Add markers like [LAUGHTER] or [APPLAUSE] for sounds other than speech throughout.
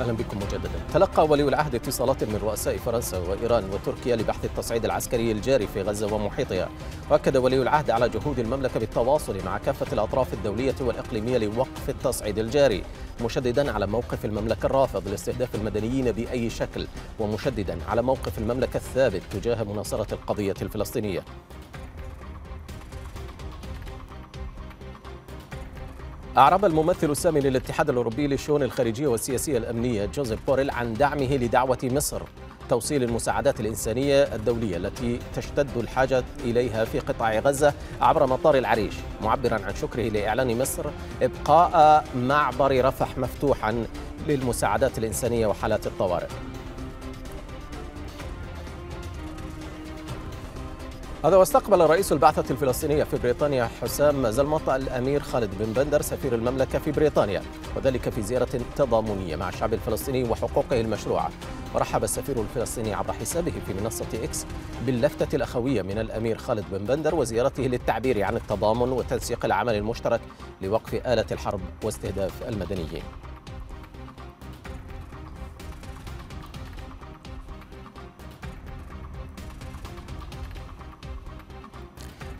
اهلا بكم مجددا. تلقى ولي العهد اتصالات من رؤساء فرنسا وايران وتركيا لبحث التصعيد العسكري الجاري في غزه ومحيطها، واكد ولي العهد على جهود المملكه بالتواصل مع كافه الاطراف الدوليه والاقليميه لوقف التصعيد الجاري، مشددا على موقف المملكه الرافض لاستهداف المدنيين باي شكل، ومشددا على موقف المملكه الثابت تجاه مناصره القضيه الفلسطينيه. أعرب الممثل السامي للاتحاد الأوروبي للشؤون الخارجية والسياسية الأمنية جوزيف بوريل عن دعمه لدعوة مصر توصيل المساعدات الإنسانية الدولية التي تشتد الحاجة إليها في قطاع غزة عبر مطار العريش معبرا عن شكره لإعلان مصر إبقاء معبر رفح مفتوحا للمساعدات الإنسانية وحالات الطوارئ هذا واستقبل رئيس البعثة الفلسطينية في بريطانيا حسام زلمط الأمير خالد بن بندر سفير المملكة في بريطانيا وذلك في زيارة تضامنية مع الشعب الفلسطيني وحقوقه المشروعة ورحب السفير الفلسطيني عبر حسابه في منصة إكس باللفتة الأخوية من الأمير خالد بن بندر وزيارته للتعبير عن التضامن وتنسيق العمل المشترك لوقف آلة الحرب واستهداف المدنيين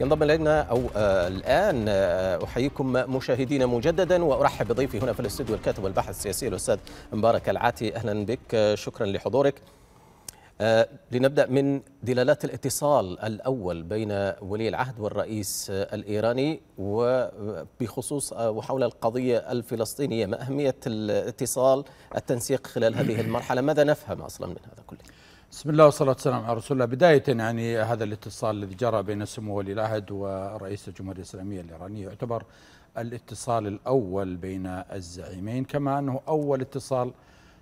ينضم الينا او آه الان آه احييكم مشاهدينا مجددا وارحب بضيفي هنا في الاستوديو الكاتب والباحث السياسي الاستاذ مبارك العاتي اهلا بك آه، شكرا لحضورك آه، لنبدا من دلالات الاتصال الاول بين ولي العهد والرئيس آه، الايراني وبخصوص وحول القضيه الفلسطينيه ما اهميه الاتصال التنسيق خلال هذه المرحله ماذا نفهم اصلا من هذا كله؟ بسم الله والصلاة والسلام على رسول الله بداية يعني هذا الاتصال الذي جرى بين سمو ولي العهد ورئيس الجمهورية الإسلامية الإيرانية يعتبر الاتصال الأول بين الزعيمين كما أنه أول اتصال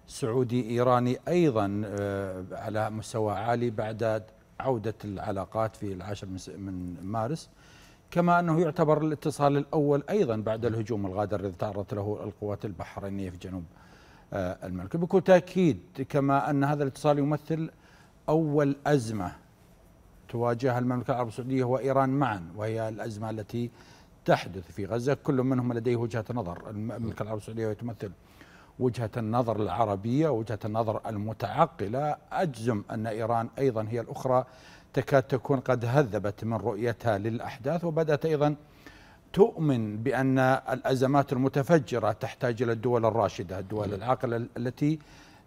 سعودي إيراني أيضا آه، على مستوى عالي بعد عودة العلاقات في العاشر من مارس كما أنه يعتبر الاتصال الأول أيضا بعد الهجوم الغادر الذي تعرضت له القوات البحرينية في جنوب آه، الملك بكل تأكيد كما أن هذا الاتصال يمثل أول أزمة تواجهها المملكة العربية السعودية وإيران معا وهي الأزمة التي تحدث في غزة كل منهم لديه وجهة نظر المملكة العربية السعودية تمثل وجهة النظر العربية وجهة النظر المتعقلة أجزم أن إيران أيضا هي الأخرى تكاد تكون قد هذبت من رؤيتها للأحداث وبدأت أيضا تؤمن بأن الأزمات المتفجرة تحتاج إلى الدول الراشدة الدول نعم. العاقلة التي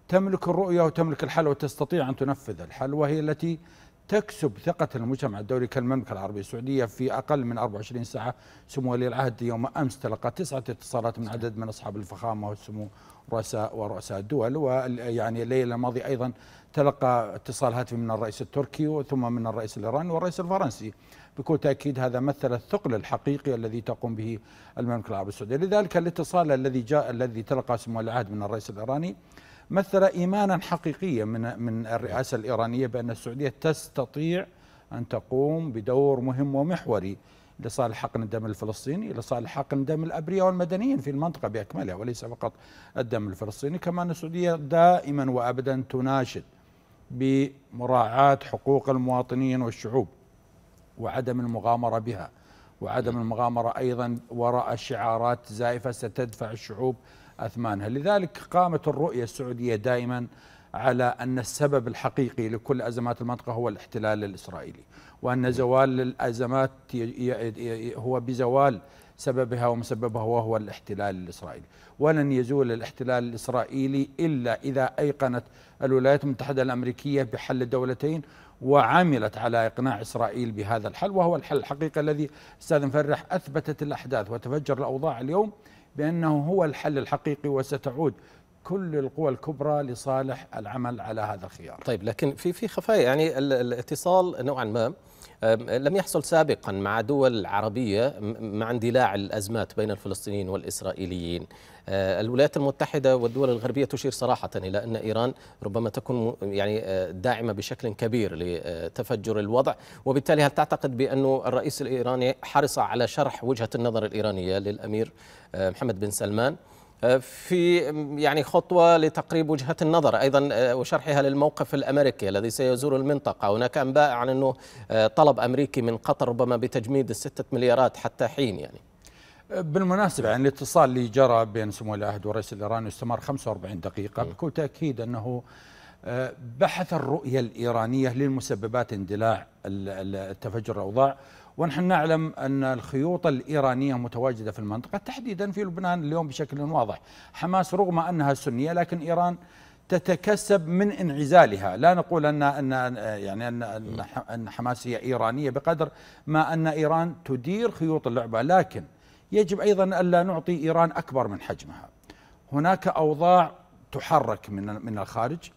تملك الرؤية وتملك الحل وتستطيع أن تنفذ الحل وهي التي تكسب ثقة المجتمع الدولي كالمملكة العربية السعودية في أقل من 24 ساعة سمو ولي العهد يوم أمس تلقى تسعة اتصالات من عدد من أصحاب الفخامة والسمو رؤساء ورؤساء الدول ويعني الليلة الماضية أيضا تلقى اتصال هاتفي من الرئيس التركي ثم من الرئيس الإيراني والرئيس الفرنسي بكل تأكيد هذا مثل الثقل الحقيقي الذي تقوم به المملكة العربية السعودية لذلك الاتصال الذي جاء الذي تلقى سمو العهد من الرئيس الإيراني مثل إيمانا حقيقيا من من الرئاسة الإيرانية بأن السعودية تستطيع أن تقوم بدور مهم ومحوري لصالح حقن الدم الفلسطيني لصالح حقن دم الأبرياء والمدنيين في المنطقة بأكملها وليس فقط الدم الفلسطيني كما أن السعودية دائما وأبدا تناشد بمراعاة حقوق المواطنين والشعوب وعدم المغامرة بها وعدم المغامرة أيضا وراء شعارات زائفة ستدفع الشعوب أثمانها لذلك قامت الرؤية السعودية دائما على أن السبب الحقيقي لكل أزمات المنطقة هو الاحتلال الإسرائيلي وأن زوال الأزمات هو بزوال سببها ومسببها وهو الاحتلال الإسرائيلي ولن يزول الاحتلال الإسرائيلي إلا إذا أيقنت الولايات المتحدة الأمريكية بحل الدولتين وعملت على إقناع إسرائيل بهذا الحل وهو الحل الحقيقي الذي أستاذ مفرح أثبتت الأحداث وتفجر الأوضاع اليوم بأنه هو الحل الحقيقي وستعود كل القوى الكبرى لصالح العمل على هذا الخيار. طيب لكن في في خفايا يعني الاتصال نوعا ما لم يحصل سابقا مع دول عربيه مع اندلاع الازمات بين الفلسطينيين والاسرائيليين. آه، الولايات المتحده والدول الغربيه تشير صراحه الى ان ايران ربما تكون يعني آه، داعمه بشكل كبير لتفجر الوضع، وبالتالي هل تعتقد بانه الرئيس الايراني حرص على شرح وجهه النظر الايرانيه للامير آه، محمد بن سلمان؟ آه، في يعني خطوة لتقريب وجهة النظر أيضا آه، وشرحها للموقف الأمريكي الذي سيزور المنطقة هناك أنباء عن أنه آه، طلب أمريكي من قطر ربما بتجميد الستة مليارات حتى حين يعني بالمناسبة يعني الاتصال اللي جرى بين سمو العهد والرئيس الإيراني استمر 45 دقيقة بكل تأكيد أنه بحث الرؤية الإيرانية للمسببات اندلاع التفجر الأوضاع ونحن نعلم أن الخيوط الإيرانية متواجدة في المنطقة تحديدا في لبنان اليوم بشكل واضح حماس رغم أنها سنية لكن إيران تتكسب من انعزالها لا نقول ان ان يعني ان ان حماس هي ايرانيه بقدر ما ان ايران تدير خيوط اللعبه لكن يجب ايضا الا نعطي ايران اكبر من حجمها هناك اوضاع تحرك من من الخارج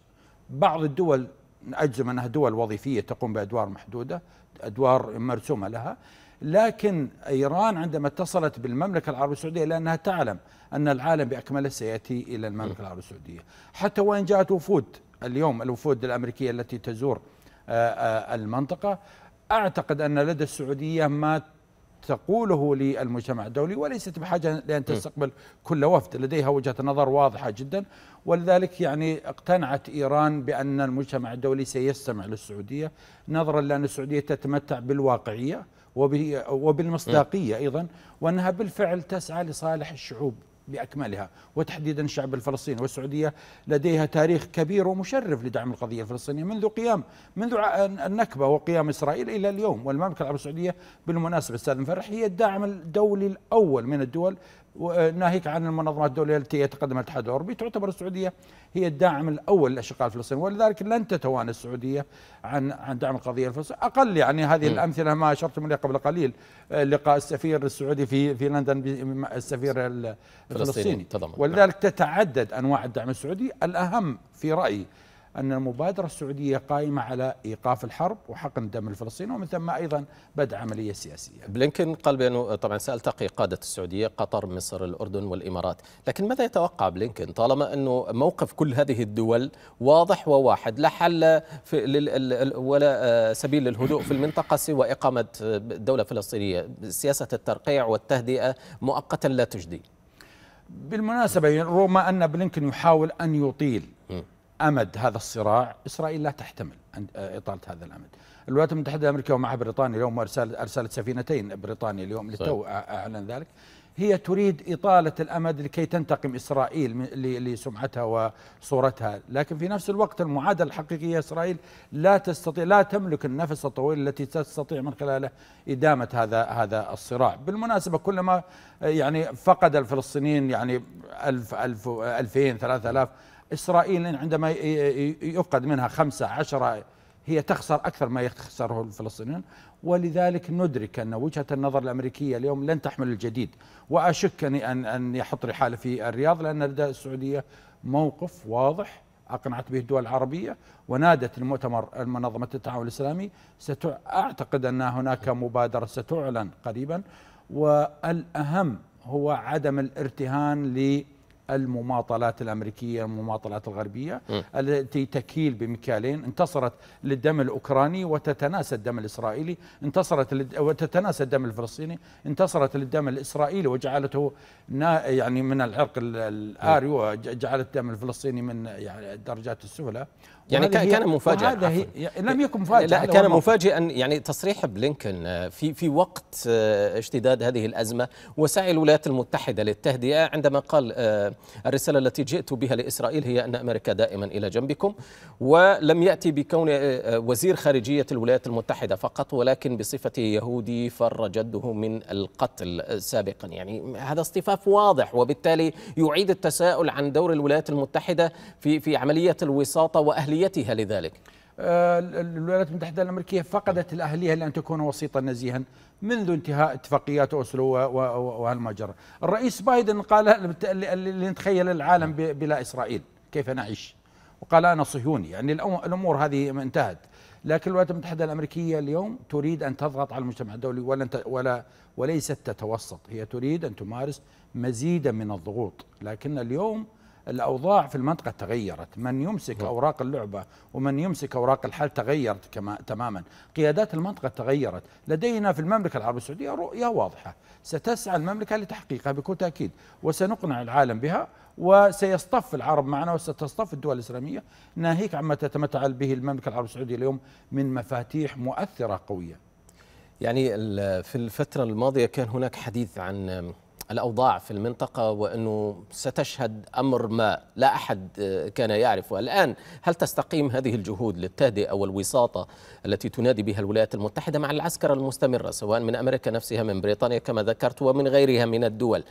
بعض الدول نأجزم أنها دول وظيفية تقوم بأدوار محدودة أدوار مرسومة لها لكن إيران عندما اتصلت بالمملكة العربية السعودية لأنها تعلم أن العالم بأكمله سيأتي إلى المملكة العربية السعودية حتى وإن جاءت وفود اليوم الوفود الأمريكية التي تزور آه، آه، المنطقة أعتقد أن لدى السعودية ما تقوله للمجتمع الدولي وليست بحاجة لأن تستقبل كل وفد لديها وجهة نظر واضحة جدا ولذلك يعني اقتنعت إيران بأن المجتمع الدولي سيستمع للسعودية نظرا لأن السعودية تتمتع بالواقعية وبالمصداقية أيضا وأنها بالفعل تسعى لصالح الشعوب باكملها وتحديدا الشعب الفلسطيني والسعوديه لديها تاريخ كبير ومشرف لدعم القضيه الفلسطينيه منذ قيام منذ النكبه وقيام اسرائيل الى اليوم والمملكه العربيه السعوديه بالمناسبه استاذ مفرح هي الداعم الدولي الاول من الدول ناهيك عن المنظمات الدولية التي يتقدم الاتحاد الأوروبي تعتبر السعودية هي الداعم الأول للأشقاء الفلسطينيين ولذلك لن تتوانى السعودية عن عن دعم القضية الفلسطينية أقل يعني هذه م. الأمثلة ما أشرتم إليها قبل قليل آه، لقاء السفير السعودي في في لندن السفير الفلسطيني ولذلك نعم. تتعدد أنواع الدعم السعودي الأهم في رأيي أن المبادرة السعودية قائمة على إيقاف الحرب وحقن الدم الفلسطيني ومن ثم أيضا بدء عملية سياسية بلينكن قال بأنه طبعا سألتقي قادة السعودية قطر مصر الأردن والإمارات لكن ماذا يتوقع بلينكن طالما أنه موقف كل هذه الدول واضح وواحد لا حل في ولا آه، سبيل للهدوء في المنطقة سوى إقامة دولة فلسطينية سياسة الترقيع والتهدئة مؤقتا لا تجدي بالمناسبة رغم أن بلينكن يحاول أن يطيل امد هذا الصراع اسرائيل لا تحتمل آه، اطاله هذا الامد. الولايات المتحده الامريكيه ومعها بريطانيا اليوم ارسلت ارسلت سفينتين بريطانيا اليوم للتو آه، آه، اعلن ذلك. هي تريد اطاله الامد لكي تنتقم اسرائيل لسمعتها وصورتها، لكن في نفس الوقت المعادله الحقيقيه اسرائيل لا تستطيع لا تملك النفس الطويل التي تستطيع من خلاله ادامه هذا هذا الصراع، بالمناسبه كلما يعني فقد الفلسطينيين يعني 1000 1000 2000 3000 إسرائيل عندما يفقد منها خمسة عشرة هي تخسر أكثر ما يخسره الفلسطينيون ولذلك ندرك أن وجهة النظر الأمريكية اليوم لن تحمل الجديد وأشك أن أن يحط رحالة في الرياض لأن لدى السعودية موقف واضح أقنعت به الدول العربية ونادت المؤتمر المنظمة التعاون الإسلامي أعتقد أن هناك مبادرة ستعلن قريبا والأهم هو عدم الارتهان ل المماطلات الأمريكية المماطلات الغربية م. التي تكيل بمكيالين انتصرت للدم الأوكراني وتتناسى الدم الإسرائيلي انتصرت لد... وتتناسى الدم الفلسطيني انتصرت للدم الإسرائيلي وجعلته نا... يعني من العرق الآري وجعلت الدم الفلسطيني من يعني الدرجات السفلى يعني كان مفاجئا لم يكن مفاجئا لا كان مفاجئا يعني تصريح بلينكن آه، في في وقت آه، اشتداد هذه الازمه وسعي الولايات المتحده للتهدئه عندما قال آه، الرساله التي جئت بها لاسرائيل هي ان امريكا دائما الى جنبكم ولم ياتي بكون وزير خارجيه الولايات المتحده فقط ولكن بصفته يهودي فر جده من القتل سابقا يعني هذا اصطفاف واضح وبالتالي يعيد التساؤل عن دور الولايات المتحده في في عمليه الوساطه واهليه أهليتها لذلك آه، الولايات المتحدة الأمريكية فقدت الأهلية لأن تكون وسيطا نزيها منذ انتهاء اتفاقيات أوسلو وهالمجرى الرئيس بايدن قال [LAUGHS] لنتخيل العالم بلا إسرائيل كيف نعيش وقال أنا صهيوني يعني الأمور هذه انتهت لكن الولايات المتحدة الأمريكية اليوم تريد أن تضغط على المجتمع الدولي ولا ولا وليست تتوسط هي تريد أن تمارس مزيدا من الضغوط لكن اليوم الأوضاع في المنطقة تغيرت من يمسك نعم. أوراق اللعبة ومن يمسك أوراق الحل تغيرت كما تماما قيادات المنطقة تغيرت لدينا في المملكة العربية السعودية رؤية واضحة ستسعى المملكة لتحقيقها بكل تأكيد وسنقنع العالم بها وسيصطف العرب معنا وستصطف الدول الإسلامية ناهيك عما تتمتع به المملكة العربية السعودية اليوم من مفاتيح مؤثرة قوية يعني في الفترة الماضية كان هناك حديث عن الأوضاع في المنطقة وأنه ستشهد أمر ما لا أحد آه، كان يعرفه الآن هل تستقيم هذه الجهود للتهدئة والوساطة التي تنادي بها الولايات المتحدة مع العسكرة المستمرة سواء من أمريكا نفسها من بريطانيا كما ذكرت ومن غيرها من الدول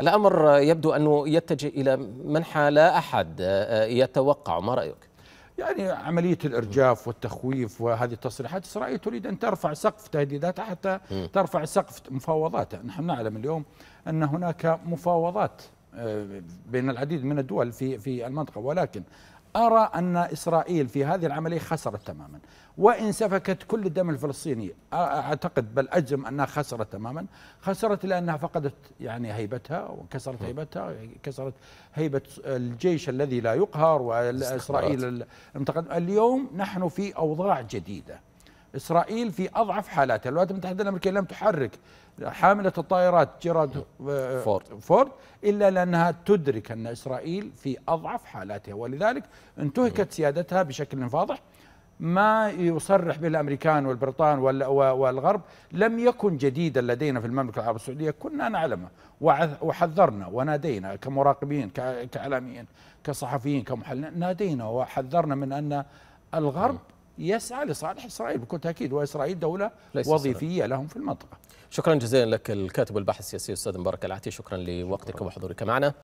الأمر يبدو أنه يتجه إلى منحى لا أحد آه، آه، يتوقع ما رأيك؟ يعني عملية الإرجاف والتخويف وهذه التصريحات إسرائيل تريد أن ترفع سقف تهديداتها حتى ترفع سقف مفاوضاتها نحن نعلم اليوم أن هناك مفاوضات آه، بين العديد من الدول في في المنطقة ولكن أرى أن إسرائيل في هذه العملية خسرت تماما وإن سفكت كل الدم الفلسطيني أعتقد بل أجزم أنها خسرت تماما خسرت لأنها فقدت يعني هيبتها وانكسرت هيبتها كسرت هيبة الجيش الذي لا يقهر وإسرائيل اليوم نحن في أوضاع جديدة إسرائيل في أضعف حالاتها الولايات المتحدة الأمريكية لم تحرك حاملة الطائرات جيرارد آه، آه، فورد. فورد إلا لأنها تدرك أن إسرائيل في أضعف حالاتها ولذلك انتهكت سيادتها بشكل فاضح ما يصرح به الامريكان والبريطان والغرب لم يكن جديدا لدينا في المملكه العربيه السعوديه كنا نعلمه وحذرنا ونادينا كمراقبين كاعلاميين كصحفيين كمحللين نادينا وحذرنا من ان الغرب يسعى لصالح اسرائيل بكل تاكيد واسرائيل دوله وظيفيه سنة. لهم في المنطقه. شكرا جزيلا لك الكاتب والباحث السياسي استاذ مبارك العتي شكرا لوقتك وحضورك معنا.